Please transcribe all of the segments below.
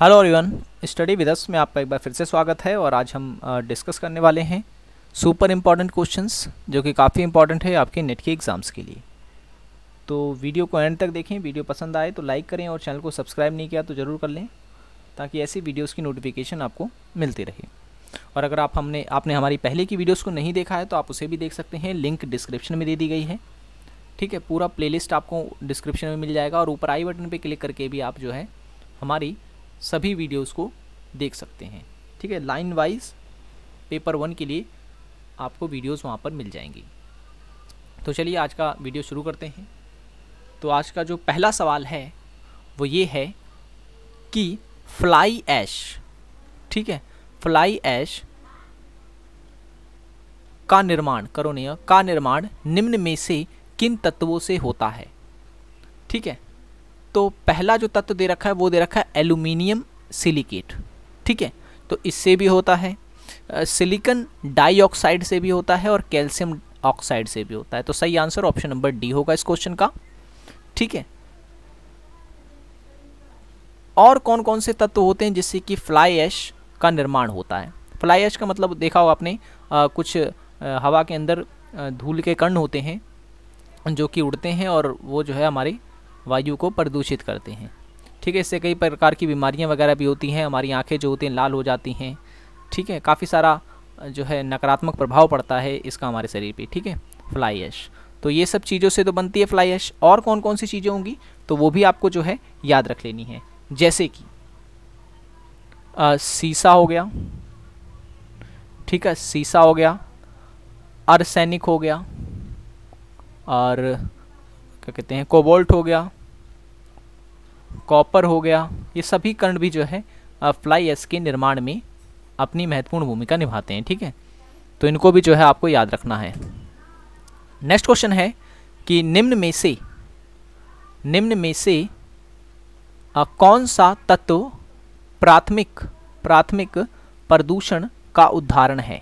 hello everyone study with us में आपका एक बार फिर से स्वागत है और आज हम डिस्कस करने वाले हैं सुपर इम्पॉर्टेंट क्वेश्चंस जो कि काफ़ी इंपॉर्टेंट है आपके नेट के एग्ज़ाम्स के लिए तो वीडियो को एंड तक देखें वीडियो पसंद आए तो लाइक करें और चैनल को सब्सक्राइब नहीं किया तो ज़रूर कर लें ताकि ऐसी वीडियोज़ की नोटिफिकेशन आपको मिलती रहे और अगर आप हमने आपने हमारी पहले की वीडियोज़ को नहीं देखा है तो आप उसे भी देख सकते हैं लिंक डिस्क्रिप्शन में दे दी गई है ठीक है पूरा प्लेलिस्ट आपको डिस्क्रिप्शन में मिल जाएगा और ऊपर आई बटन पर क्लिक करके भी आप जो है हमारी सभी वीडियोस को देख सकते हैं ठीक है लाइन वाइज पेपर वन के लिए आपको वीडियोस वहाँ पर मिल जाएंगी तो चलिए आज का वीडियो शुरू करते हैं तो आज का जो पहला सवाल है वो ये है कि फ्लाई ऐश ठीक है फ्लाई ऐश का निर्माण करोनिया का निर्माण निम्न में से किन तत्वों से होता है ठीक है तो पहला जो तत्व दे रखा है वो दे रखा है एल्यूमिनियम सिलिकेट ठीक है तो इससे भी होता है सिलिकन डाइऑक्साइड से भी होता है और कैल्शियम ऑक्साइड से भी होता है तो सही आंसर ऑप्शन नंबर डी होगा इस क्वेश्चन का ठीक है और कौन कौन से तत्व होते हैं जिससे कि फ्लाई ऐश का निर्माण होता है फ्लाई ऐश का मतलब देखा होगा आपने आ, कुछ आ, हवा के अंदर धूल के कण होते हैं जो कि उड़ते हैं और वो जो है हमारे वायु को प्रदूषित करते हैं ठीक है इससे कई प्रकार की बीमारियां वगैरह भी होती हैं हमारी आंखें जो होती हैं लाल हो जाती हैं ठीक है काफ़ी सारा जो है नकारात्मक प्रभाव पड़ता है इसका हमारे शरीर पे ठीक है फ्लाई ऐश तो ये सब चीज़ों से तो बनती है फ्लाई ऐश और कौन कौन सी चीज़ें होंगी तो वो भी आपको जो है याद रख लेनी है जैसे कि सीसा हो गया ठीक है सीसा हो गया अर्सैनिक हो गया और क्या कहते हैं कोबोल्ट हो गया कॉपर हो गया ये सभी कण भी जो है फ्लाई एस के निर्माण में अपनी महत्वपूर्ण भूमिका निभाते हैं ठीक है तो इनको भी जो है आपको याद रखना है नेक्स्ट क्वेश्चन है कि निम्न में से निम्न में से आ, कौन सा तत्व प्राथमिक प्राथमिक प्रदूषण का उदाहरण है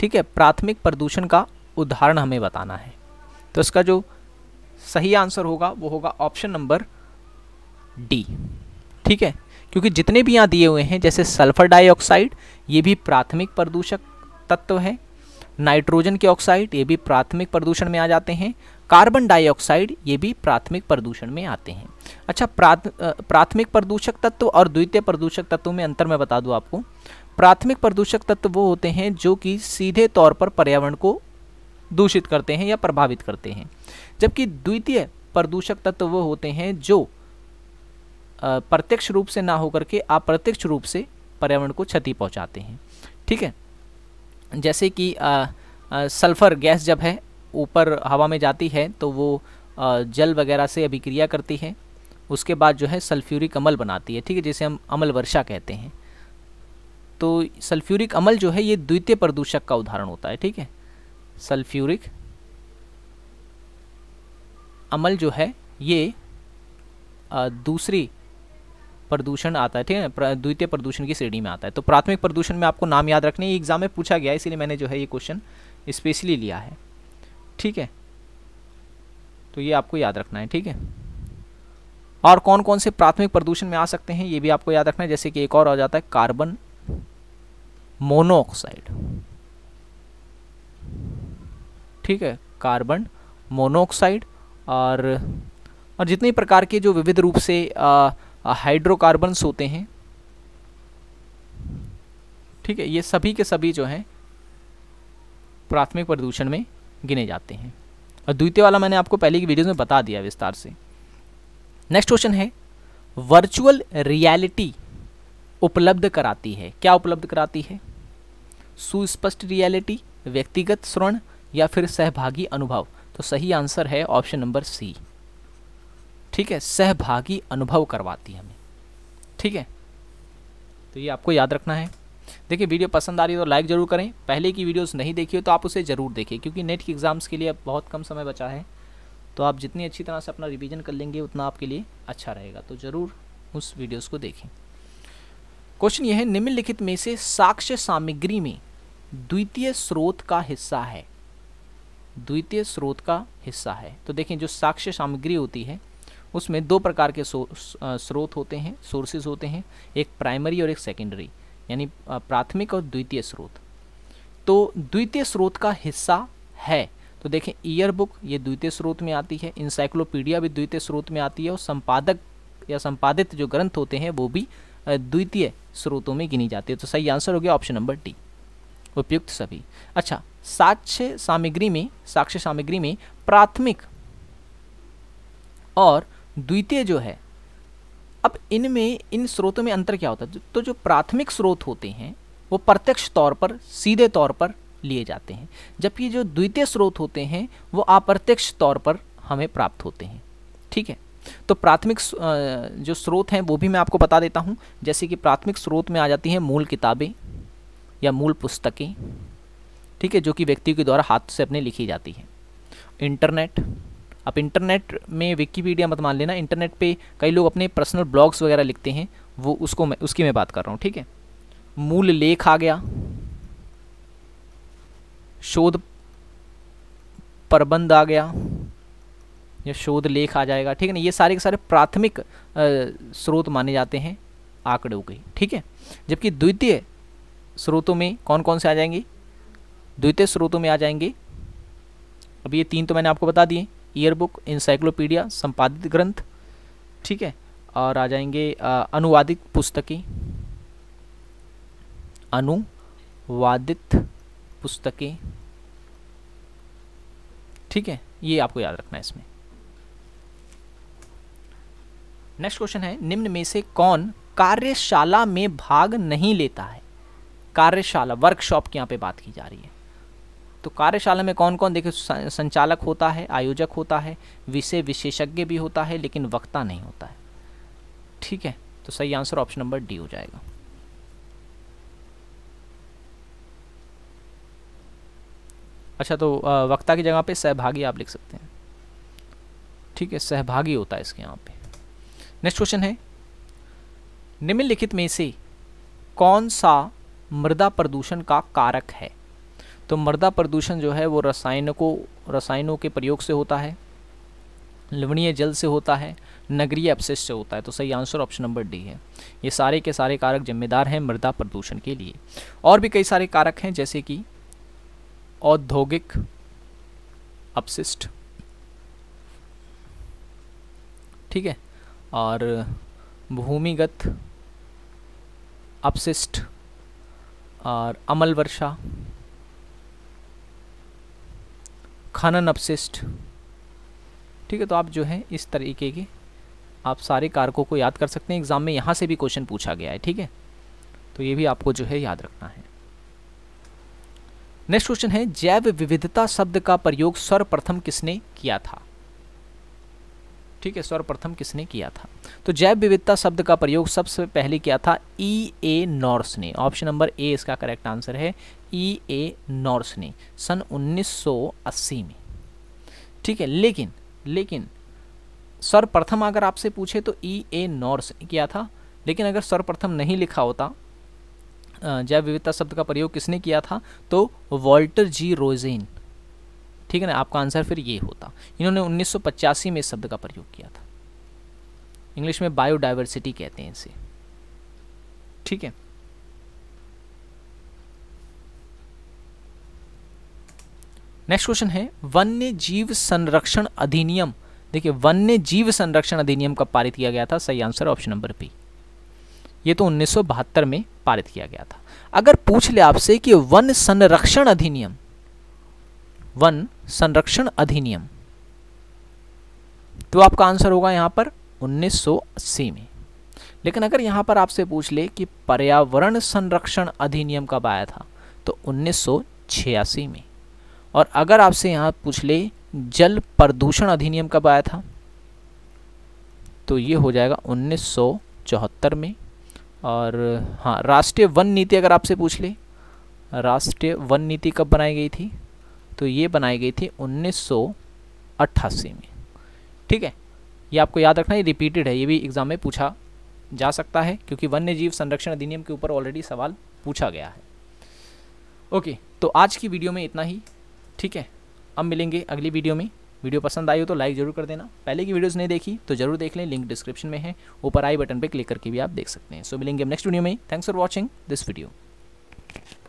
ठीक है प्राथमिक प्रदूषण का उदाहरण हमें बताना है तो इसका जो सही आंसर होगा वो होगा ऑप्शन नंबर डी ठीक है क्योंकि जितने भी यहाँ दिए हुए हैं जैसे सल्फर डाइऑक्साइड ये भी प्राथमिक प्रदूषक तत्व है नाइट्रोजन के ऑक्साइड ये भी प्राथमिक प्रदूषण में आ जाते हैं कार्बन डाइऑक्साइड ये भी प्राथमिक प्रदूषण में आते हैं अच्छा प्राथमिक प्रदूषक तत्व और द्वितीय प्रदूषक तत्व में अंतर मैं बता दूँ आपको प्राथमिक प्रदूषक तत्व वो होते हैं जो कि सीधे तौर पर पर्यावरण को दूषित करते हैं या प्रभावित करते हैं जबकि द्वितीय प्रदूषक तत्व वो होते हैं जो प्रत्यक्ष रूप से ना होकर के अप्रत्यक्ष रूप से पर्यावरण को क्षति पहुंचाते हैं ठीक है जैसे कि आ, आ, सल्फर गैस जब है ऊपर हवा में जाती है तो वो आ, जल वगैरह से अभिक्रिया करती है उसके बाद जो है सल्फ्यूरिक अमल बनाती है ठीक है जिसे हम अमल वर्षा कहते हैं तो सल्फ्यूरिक अमल जो है ये द्वितीय प्रदूषक का उदाहरण होता है ठीक है सल्फ्यूरिक अमल जो है ये दूसरी प्रदूषण आता है ठीक है द्वितीय प्रदूषण की श्रेणी में आता है तो प्राथमिक प्रदूषण में आपको नाम याद रखने ये एग्ज़ाम में पूछा गया इसीलिए मैंने जो है ये क्वेश्चन स्पेशली लिया है ठीक है तो ये आपको याद रखना है ठीक है और कौन कौन से प्राथमिक प्रदूषण में आ सकते हैं ये भी आपको याद रखना है जैसे कि एक और आ जाता है कार्बन मोनोऑक्साइड ठीक है कार्बन मोनोऑक्साइड और और जितने प्रकार के जो विविध रूप से हाइड्रोकार्बन्स होते हैं ठीक है ये सभी के सभी जो हैं प्राथमिक प्रदूषण में गिने जाते हैं और द्वितीय वाला मैंने आपको पहले की वीडियोज़ में बता दिया विस्तार से नेक्स्ट क्वेश्चन है वर्चुअल रियलिटी उपलब्ध कराती है क्या उपलब्ध कराती है सुस्पष्ट रियलिटी व्यक्तिगत स्वर्ण या फिर सहभागी अनुभव तो सही आंसर है ऑप्शन नंबर सी ठीक है सहभागी अनुभव करवाती है हमें ठीक है तो ये आपको याद रखना है देखिए वीडियो पसंद आ रही है तो लाइक ज़रूर करें पहले की वीडियोस नहीं देखी हो तो आप उसे ज़रूर देखें क्योंकि नेट के एग्ज़ाम्स के लिए अब बहुत कम समय बचा है तो आप जितनी अच्छी तरह से अपना रिवीजन कर लेंगे उतना आपके लिए अच्छा रहेगा तो ज़रूर उस वीडियोज़ को देखें क्वेश्चन ये है निम्नलिखित में से साक्ष्य सामग्री में द्वितीय स्रोत का हिस्सा है द्वितीय स्रोत का हिस्सा है तो देखें जो साक्ष्य सामग्री होती है उसमें दो प्रकार के स्रोत होते हैं सोर्सेज होते हैं एक प्राइमरी और एक सेकेंडरी यानी प्राथमिक और द्वितीय स्रोत तो द्वितीय स्रोत का हिस्सा है तो देखें ईयर बुक ये द्वितीय स्रोत में आती है इंसाइक्लोपीडिया भी द्वितीय स्रोत में आती है और संपादक या संपादित जो ग्रंथ होते हैं वो भी द्वितीय स्रोतों में गिनी जाती है तो सही आंसर हो गया ऑप्शन नंबर डी उपयुक्त सभी अच्छा साक्ष्य सामग्री में साक्ष्य सामग्री में प्राथमिक और द्वितीय जो है अब इनमें इन स्रोतों में अंतर क्या होता है तो जो प्राथमिक स्रोत होते हैं वो प्रत्यक्ष तौर पर सीधे तौर पर लिए जाते हैं जबकि जो द्वितीय स्रोत होते हैं वो अप्रत्यक्ष तौर पर हमें प्राप्त होते हैं ठीक है तो प्राथमिक जो स्रोत हैं वो भी मैं आपको बता देता हूँ जैसे कि प्राथमिक स्रोत में आ जाती हैं मूल किताबें या मूल पुस्तकें ठीक है जो कि व्यक्ति के द्वारा हाथ से अपने लिखी जाती है इंटरनेट आप इंटरनेट में विकीपीडिया मत मान लेना इंटरनेट पे कई लोग अपने पर्सनल ब्लॉग्स वगैरह लिखते हैं वो उसको मैं उसकी मैं बात कर रहा हूँ ठीक है मूल लेख आ गया शोध प्रबंध आ गया या शोध लेख आ जाएगा ठीक है ना ये सारे के सारे प्राथमिक स्रोत माने जाते हैं आंकड़ों के ठीक है जबकि द्वितीय स्रोतों में कौन कौन से आ जाएंगे द्वितीय स्रोतों में आ जाएंगे अब ये तीन तो मैंने आपको बता दिए ईयरबुक इंसाइक्लोपीडिया संपादित ग्रंथ ठीक है और आ जाएंगे अनुवादित पुस्तकें अनुवादित पुस्तकें ठीक है ये आपको याद रखना है इसमें नेक्स्ट क्वेश्चन है निम्न में से कौन कार्यशाला में भाग नहीं लेता है कार्यशाला वर्कशॉप की यहाँ पे बात की जा रही है तो कार्यशाला में कौन कौन देखिए संचालक होता है आयोजक होता है विषय विशेषज्ञ भी होता है लेकिन वक्ता नहीं होता है ठीक है तो सही आंसर ऑप्शन नंबर डी हो जाएगा अच्छा तो वक्ता की जगह पे सहभागी आप लिख सकते हैं ठीक है सहभागी होता है इसके यहाँ पे नेक्स्ट क्वेश्चन है निम्नलिखित में से कौन सा मृदा प्रदूषण का कारक है तो मृदा प्रदूषण जो है वो रसायनों रसायनों के प्रयोग से होता है लवणीय जल से होता है नगरीय अपशिष्ट से होता है तो सही आंसर ऑप्शन नंबर डी है ये सारे के सारे कारक जिम्मेदार हैं मृदा प्रदूषण के लिए और भी कई सारे कारक हैं जैसे कि औद्योगिक अपशिष्ट ठीक है और भूमिगत अपशिष्ट और अमल वर्षा खनन अपशिष्ट ठीक है तो आप जो है इस तरीके के आप सारे कारकों को याद कर सकते हैं एग्ज़ाम में यहाँ से भी क्वेश्चन पूछा गया है ठीक है तो ये भी आपको जो है याद रखना है नेक्स्ट क्वेश्चन है जैव विविधता शब्द का प्रयोग सर्वप्रथम किसने किया था ठीक है सर्वप्रथम किसने किया था तो जैव विविधता शब्द का प्रयोग सबसे पहले किया था ई ए नॉर्स ने ऑप्शन नंबर ए इसका करेक्ट आंसर है ई ए नॉर्स ने सन 1980 में ठीक है लेकिन लेकिन सर्वप्रथम अगर आपसे पूछे तो ई ए नॉर्स ने किया था लेकिन अगर सर्वप्रथम नहीं लिखा होता जैव विविधता शब्द का प्रयोग किसने किया था तो वॉल्टर जी रोजेन ठीक है ना आपका आंसर फिर ये होता इन्होंने उन्नीस में इस शब्द का प्रयोग किया था इंग्लिश में बायोडाइवर्सिटी कहते हैं इसे ठीक है नेक्स्ट क्वेश्चन है वन्य जीव संरक्षण अधिनियम देखिए वन्य जीव संरक्षण अधिनियम कब पारित किया गया था सही आंसर ऑप्शन नंबर बी ये तो उन्नीस में पारित किया गया था अगर पूछ ले आपसे कि वन संरक्षण अधिनियम वन संरक्षण अधिनियम तो आपका आंसर होगा यहाँ पर 1980 में लेकिन अगर यहाँ पर आपसे पूछ ले कि पर्यावरण संरक्षण अधिनियम कब आया था तो 1986 में और अगर आपसे यहाँ पूछ ले जल प्रदूषण अधिनियम कब आया था तो ये हो जाएगा 1974 में और हाँ राष्ट्रीय वन नीति अगर आपसे पूछ ले राष्ट्रीय वन नीति कब बनाई गई थी तो ये बनाई गई थी उन्नीस में ठीक है ये आपको याद रखना ये रिपीटेड है ये भी एग्ज़ाम में पूछा जा सकता है क्योंकि वन्य जीव संरक्षण अधिनियम के ऊपर ऑलरेडी सवाल पूछा गया है ओके तो आज की वीडियो में इतना ही ठीक है अब मिलेंगे अगली वीडियो में वीडियो पसंद आई हो तो लाइक जरूर कर देना पहले की वीडियोस नहीं देखी तो जरूर देख लें लिंक डिस्क्रिप्शन में है ऊपर आई बटन पर क्लिक करके भी आप देख सकते हैं सो मिलेंगे नेक्स्ट वीडियो में thanks for watching this video